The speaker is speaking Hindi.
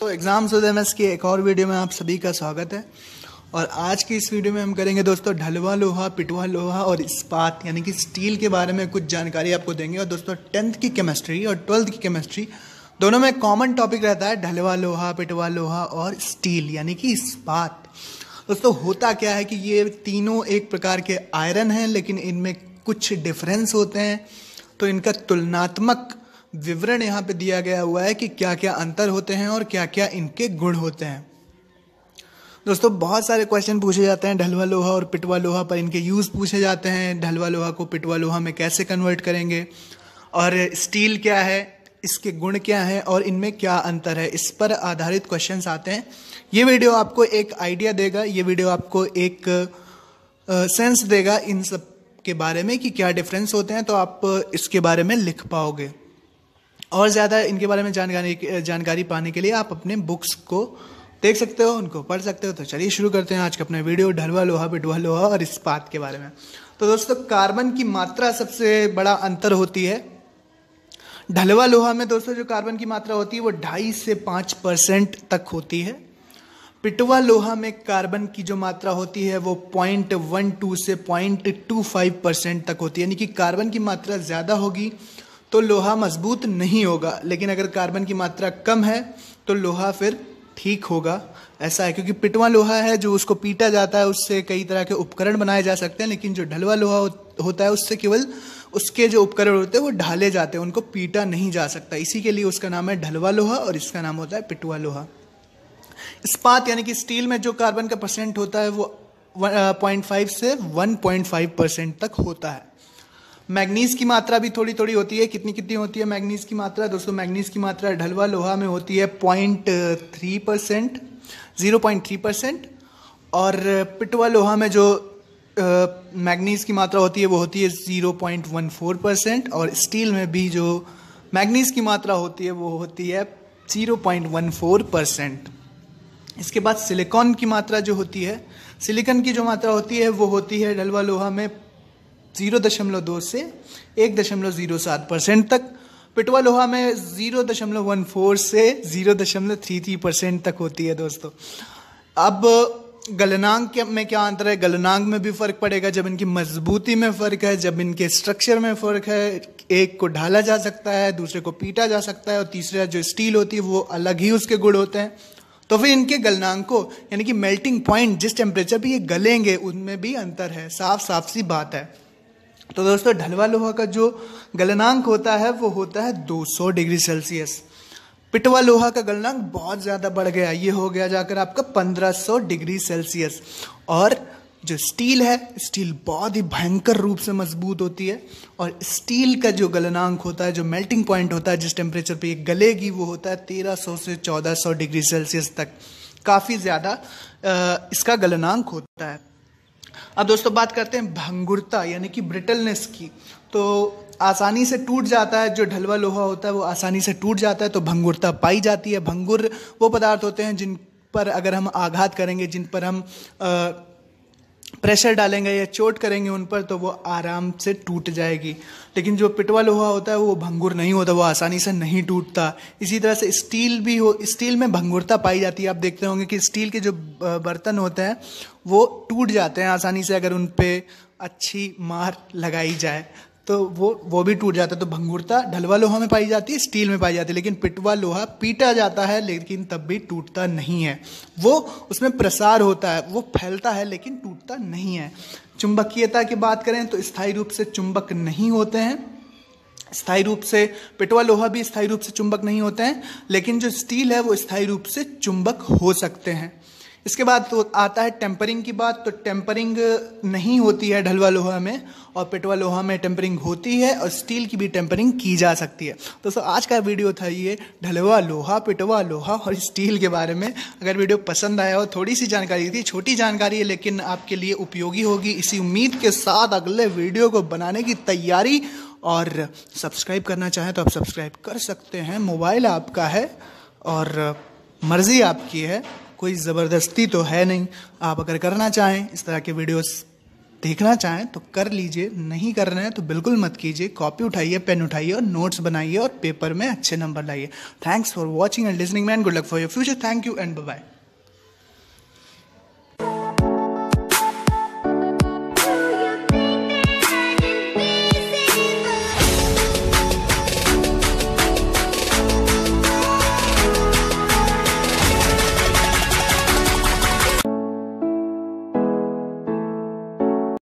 तो एग्ज़ाम विद एम की एक और वीडियो में आप सभी का स्वागत है और आज की इस वीडियो में हम करेंगे दोस्तों ढलवा लोहा पिटवा लोहा और इस्पात यानी कि स्टील के बारे में कुछ जानकारी आपको देंगे और दोस्तों टेंथ की केमिस्ट्री और ट्वेल्थ की केमिस्ट्री दोनों में कॉमन टॉपिक रहता है ढलवा लोहा पिटवा लोहा और स्टील यानी कि इस्पात दोस्तों होता क्या है कि ये तीनों एक प्रकार के आयरन हैं लेकिन इनमें कुछ डिफरेंस होते हैं तो इनका तुलनात्मक विवरण यहाँ पे दिया गया हुआ है कि क्या क्या अंतर होते हैं और क्या क्या इनके गुण होते हैं दोस्तों बहुत सारे क्वेश्चन पूछे जाते हैं ढलवा लोहा और पिटवा लोहा पर इनके यूज़ पूछे जाते हैं ढलवा लोहा को पिटवा लोहा में कैसे कन्वर्ट करेंगे और स्टील क्या है इसके गुण क्या हैं और इनमें क्या अंतर है इस पर आधारित क्वेश्चन आते हैं ये वीडियो आपको एक आइडिया देगा ये वीडियो आपको एक सेंस देगा इन सब के बारे में कि क्या डिफरेंस होते हैं तो आप इसके बारे में लिख पाओगे और ज़्यादा इनके बारे में जानकारी जानकारी पाने के लिए आप अपने बुक्स को देख सकते हो उनको पढ़ सकते हो तो चलिए शुरू करते हैं आज का अपना वीडियो ढलवा लोहा बिडवा लोहा और इस्पात के बारे में तो दोस्तों कार्बन की मात्रा सबसे बड़ा अंतर होती है ढलवा लोहा में दोस्तों जो कार्बन की मात्रा होती है वो ढाई से पाँच परसेंट तक होती है पिटवा लोहा में कार्बन की जो मात्रा होती है वो पॉइंट वन टू से पॉइंट टू फाइव परसेंट तक होती है यानी कि कार्बन की मात्रा ज़्यादा होगी तो लोहा मजबूत नहीं होगा लेकिन अगर कार्बन की मात्रा कम है तो लोहा फिर ठीक होगा ऐसा है क्योंकि पिटवा लोहा है जो उसको पीटा जाता है उससे कई तरह के उपकरण बनाए जा सकते हैं लेकिन जो ढलवा लोहा होता है उससे केवल उसके जो उपकरण होते हैं वो ढाले जाते हैं उनको पीटा नहीं जा सकता इसी के लिए उसका नाम है ढलवा लोहा और इसका नाम होता है पिटवा लोहा इस्पात यानी कि स्टील में जो कार्बन का परसेंट होता है वो पॉइंट फाइव से वन पॉइंट फाइव परसेंट तक होता है मैग्नीज की मात्रा भी थोड़ी थोड़ी होती है कितनी कितनी होती है मैग्नीज की मात्रा दोस्तों मैग्नीज की मात्रा ढलवा लोहा में होती है point three percent zero point three percent और पिटवा लोहा में जो मैग्नीज की मात्रा होती है वो होती है zero point one four percent और स्टील में भी जो मैग्नीज की मात्रा होती है वो होती है zero point one four percent इसके बाद सिलिकॉन की मात्रा जो होती है सिलिकॉन की जो मात्रा होती है वो होती है डलवा लोहा में जीरो दशमलव दो से एक दशमलव जीरो सात परसेंट तक पिटवा लोहा में जीरो दशमलव वन फोर से जीरो दशमलव थ्री थ्री परसेंट तक होती है दोस्तों अब गलनांग में क्या अंतर है गलनांग में भी फर्क पड़ेगा जब इनकी मजबूती में फर्क है जब इनके स्ट्रक्चर में फर्क है एक को ढाला जा सकता है दूसरे को पीटा जा सकता है और तीसरा जो स्टील होती है वो अलग ही उसके गुड़ होते हैं तो फिर इनके गलनांग को यानी कि मेल्टिंग पॉइंट जिस टेम्परेचर पर ये गलेंगे उनमें भी अंतर है साफ साफ सी बात है तो दोस्तों ढलवा लोहा का जो गलनांक होता है वो होता है 200 डिग्री सेल्सियस पिटवा लोहा का गलनांक बहुत ज़्यादा बढ़ गया ये हो गया जाकर आपका 1500 डिग्री सेल्सियस और जो स्टील है स्टील बहुत ही भयंकर रूप से मजबूत होती है और स्टील का जो गलनांक होता है जो मेल्टिंग पॉइंट होता है जिस टेम्परेचर पे ये गलेगी वो होता है 1300 से 1400 डिग्री सेल्सियस तक काफ़ी ज़्यादा इसका गलनांक होता है अब दोस्तों बात करते हैं भंगुरता यानी कि ब्रिटलनेस की तो आसानी से टूट जाता है जो ढलवा लोहा होता है वो आसानी से टूट जाता है तो भंगुरता पाई जाती है भंगुर वो पदार्थ होते हैं जिन पर अगर हम आघात करेंगे जिन पर हम आ, प्रेशर डालेंगे या चोट करेंगे उन पर तो वो आराम से टूट जाएगी लेकिन जो पिटवा लोहा होता है वो भंगुर नहीं होता वो आसानी से नहीं टूटता इसी तरह से स्टील भी हो स्टील में भंगुरता पाई जाती है आप देखते होंगे कि स्टील के जो बर्तन होते हैं वो टूट जाते हैं आसानी से अगर उन पर अच्छी मार लगाई जाए तो वो वो भी टूट जाता है तो भंगुरता ढलवा लोहा में पाई जाती है स्टील में पाई जाती है लेकिन पिटवा लोहा पीटा जाता है लेकिन तब भी टूटता नहीं है वो उसमें प्रसार होता है वो फैलता है लेकिन टूट चुंबकता नहीं है चुंबकीयता की बात करें तो स्थायी रूप से चुंबक नहीं होते हैं स्थायी रूप से पिटवा लोहा भी स्थायी रूप से चुंबक नहीं होते हैं लेकिन जो स्टील है वो स्थायी रूप से चुंबक हो सकते हैं इसके बाद तो आता है टेम्परिंग की बात तो टेम्परिंग नहीं होती है ढलवा लोहा में और पेटवा लोहा में टेम्परिंग होती है और स्टील की भी टेम्परिंग की जा सकती है दोस्तों आज का वीडियो था ये ढलवा लोहा पेटवा लोहा और स्टील के बारे में अगर वीडियो पसंद आया हो थोड़ी सी जानकारी थी छोटी जानकारी है लेकिन आपके लिए उपयोगी होगी इसी उम्मीद के साथ अगले वीडियो को बनाने की तैयारी और सब्सक्राइब करना चाहें तो आप सब्सक्राइब कर सकते हैं मोबाइल आपका है और मर्ज़ी आपकी है कोई ज़बरदस्ती तो है नहीं आप अगर करना चाहें इस तरह के वीडियोस देखना चाहें तो कर लीजिए नहीं करना है तो बिल्कुल मत कीजिए कॉपी उठाइए पेन उठाइए और नोट्स बनाइए और पेपर में अच्छे नंबर लाइए thanks for watching and listening man good luck for your future thank you and bye